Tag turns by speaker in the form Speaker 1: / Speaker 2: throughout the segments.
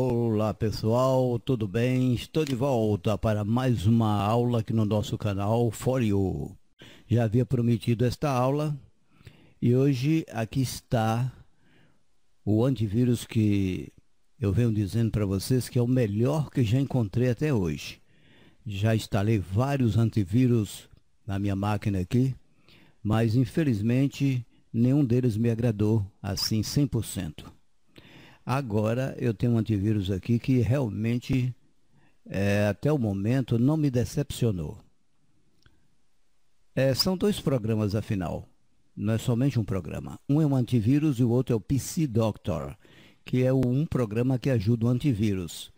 Speaker 1: Olá pessoal, tudo bem? Estou de volta para mais uma aula aqui no nosso canal For You. Já havia prometido esta aula e hoje aqui está o antivírus que eu venho dizendo para vocês que é o melhor que já encontrei até hoje. Já instalei vários antivírus na minha máquina aqui, mas infelizmente nenhum deles me agradou assim 100%. Agora eu tenho um antivírus aqui que realmente, é, até o momento, não me decepcionou. É, são dois programas, afinal. Não é somente um programa. Um é um antivírus e o outro é o PC Doctor, que é um programa que ajuda o antivírus.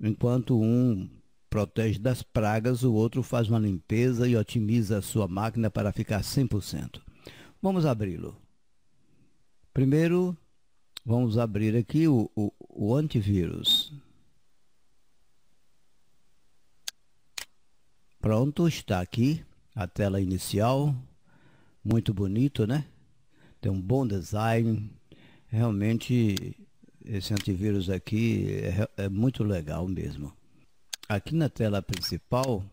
Speaker 1: Enquanto um protege das pragas, o outro faz uma limpeza e otimiza a sua máquina para ficar 100%. Vamos abri-lo. Primeiro, Vamos abrir aqui o, o, o antivírus. Pronto, está aqui a tela inicial. Muito bonito, né? Tem um bom design. Realmente, esse antivírus aqui é, é muito legal mesmo. Aqui na tela principal,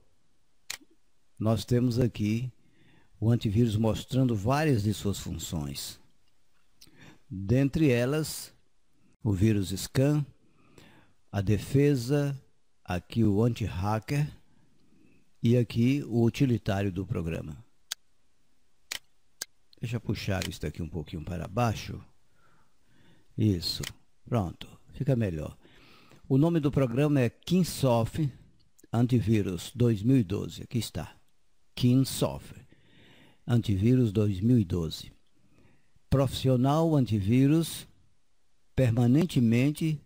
Speaker 1: nós temos aqui o antivírus mostrando várias de suas funções. Dentre elas, o vírus scan, a defesa, aqui o anti-hacker e aqui o utilitário do programa. Deixa eu puxar isso daqui um pouquinho para baixo. Isso, pronto, fica melhor. O nome do programa é Kinsoft Antivírus 2012, aqui está. Kinsoft Antivírus 2012 profissional antivírus permanentemente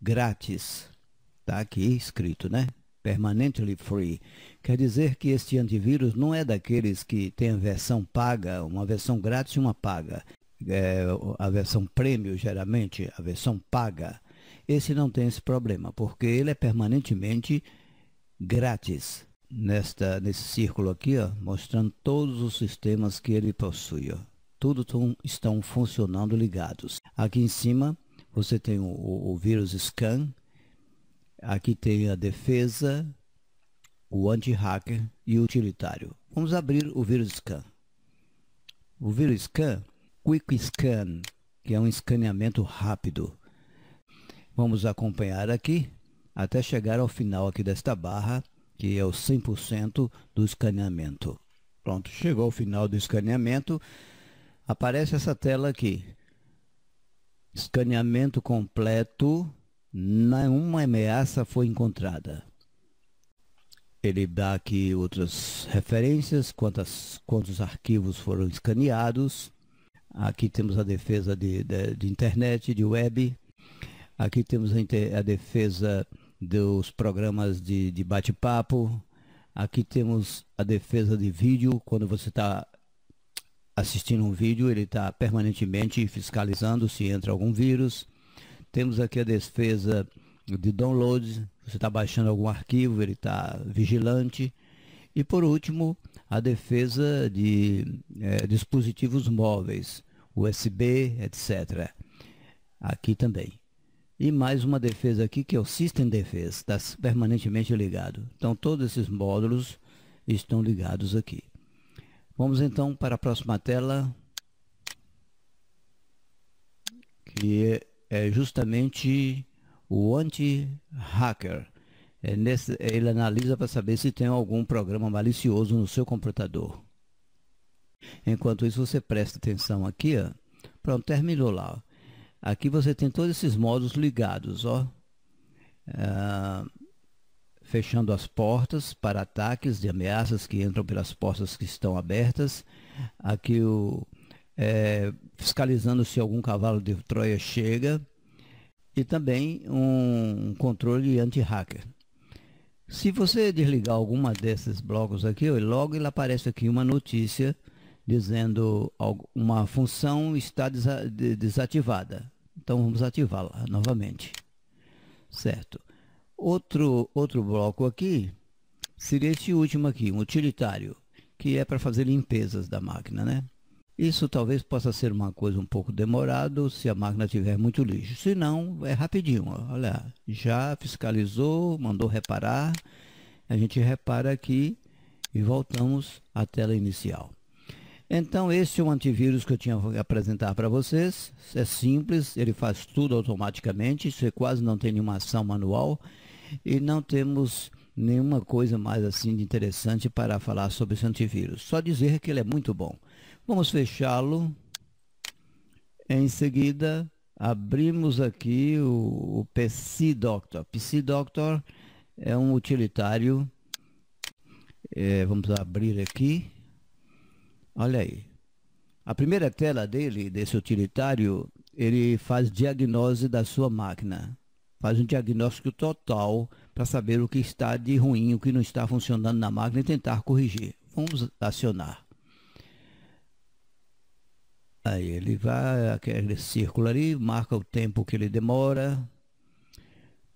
Speaker 1: grátis. Está aqui escrito, né? Permanently free. Quer dizer que este antivírus não é daqueles que tem a versão paga, uma versão grátis e uma paga. É, a versão prêmio, geralmente, a versão paga. Esse não tem esse problema, porque ele é permanentemente grátis. Nesta, nesse círculo aqui, ó, mostrando todos os sistemas que ele possui. Ó tudo tão, estão funcionando ligados. Aqui em cima você tem o, o, o vírus scan, aqui tem a defesa, o anti-hacker e o utilitário. Vamos abrir o vírus scan. O vírus scan, quick scan, que é um escaneamento rápido. Vamos acompanhar aqui até chegar ao final aqui desta barra, que é o 100% do escaneamento. Pronto, chegou ao final do escaneamento. Aparece essa tela aqui. Escaneamento completo. Nenhuma ameaça foi encontrada. Ele dá aqui outras referências, quantas, quantos arquivos foram escaneados. Aqui temos a defesa de, de, de internet, de web. Aqui temos a, a defesa dos programas de, de bate-papo. Aqui temos a defesa de vídeo, quando você está assistindo um vídeo, ele está permanentemente fiscalizando se entra algum vírus. Temos aqui a defesa de downloads, você está baixando algum arquivo, ele está vigilante. E por último, a defesa de é, dispositivos móveis, USB, etc. Aqui também. E mais uma defesa aqui que é o System Defense, está permanentemente ligado. Então todos esses módulos estão ligados aqui. Vamos então para a próxima tela, que é justamente o anti-hacker. É ele analisa para saber se tem algum programa malicioso no seu computador. Enquanto isso, você presta atenção aqui. Ó. Pronto, terminou lá. Aqui você tem todos esses modos ligados. Ó. Uh, fechando as portas para ataques de ameaças que entram pelas portas que estão abertas. Aqui o, é, fiscalizando se algum cavalo de Troia chega e também um controle anti-hacker. Se você desligar alguma desses blocos aqui, logo ele aparece aqui uma notícia dizendo uma função está desativada. Então vamos ativá-la novamente. Certo. Outro, outro bloco aqui seria este último aqui, um utilitário, que é para fazer limpezas da máquina, né? Isso talvez possa ser uma coisa um pouco demorado se a máquina tiver muito lixo. Se não, é rapidinho. Olha, já fiscalizou, mandou reparar. A gente repara aqui e voltamos à tela inicial. Então, esse é um antivírus que eu tinha que apresentar para vocês. É simples, ele faz tudo automaticamente, você é quase não tem nenhuma ação manual e não temos nenhuma coisa mais assim de interessante para falar sobre esse antivírus. Só dizer que ele é muito bom. Vamos fechá-lo. Em seguida, abrimos aqui o, o PC Doctor. PC Doctor é um utilitário. É, vamos abrir aqui. Olha aí. A primeira tela dele, desse utilitário, ele faz diagnose da sua máquina faz um diagnóstico total para saber o que está de ruim, o que não está funcionando na máquina e tentar corrigir. Vamos acionar. Aí ele vai, aquele círculo ali, marca o tempo que ele demora.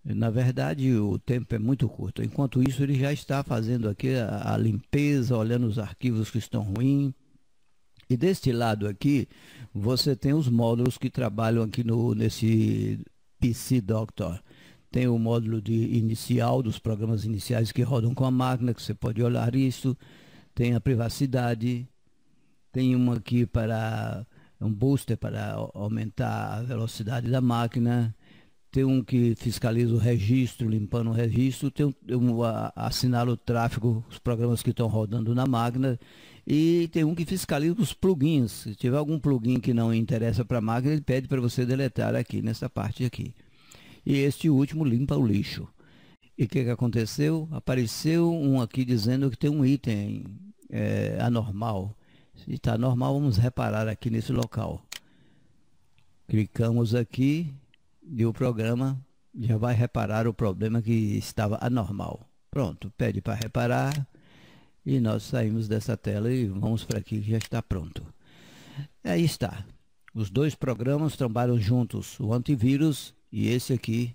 Speaker 1: Na verdade, o tempo é muito curto. Enquanto isso, ele já está fazendo aqui a, a limpeza, olhando os arquivos que estão ruins. E deste lado aqui, você tem os módulos que trabalham aqui no, nesse PC Doctor. Tem o módulo de inicial, dos programas iniciais que rodam com a máquina, que você pode olhar isso. Tem a privacidade. Tem uma aqui para um booster para aumentar a velocidade da máquina. Tem um que fiscaliza o registro, limpando o registro. Tem um, um assinala o tráfego, os programas que estão rodando na máquina e tem um que fiscaliza os plugins. Se tiver algum plugin que não interessa para a máquina, ele pede para você deletar aqui, nessa parte aqui. E este último limpa o lixo. E o que, que aconteceu? Apareceu um aqui dizendo que tem um item é, anormal. Se está normal, vamos reparar aqui nesse local. Clicamos aqui e o programa já vai reparar o problema que estava anormal. Pronto, pede para reparar e nós saímos dessa tela e vamos para aqui que já está pronto. Aí está. Os dois programas trabalham juntos, o antivírus e esse aqui,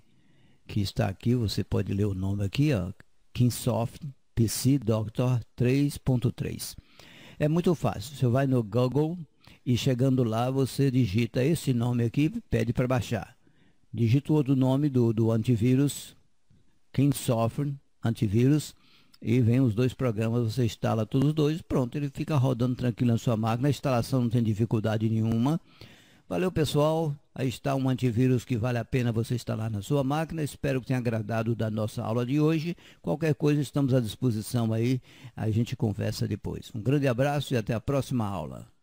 Speaker 1: que está aqui, você pode ler o nome aqui, ó, Kinsoft PC Doctor 3.3. É muito fácil, você vai no Google e chegando lá você digita esse nome aqui, pede para baixar. Digita o outro nome do, do antivírus, Kinsoft antivírus, e vem os dois programas, você instala todos os dois, pronto, ele fica rodando tranquilo na sua máquina, a instalação não tem dificuldade nenhuma. Valeu pessoal, aí está um antivírus que vale a pena você instalar na sua máquina. Espero que tenha agradado da nossa aula de hoje. Qualquer coisa estamos à disposição aí, a gente conversa depois. Um grande abraço e até a próxima aula.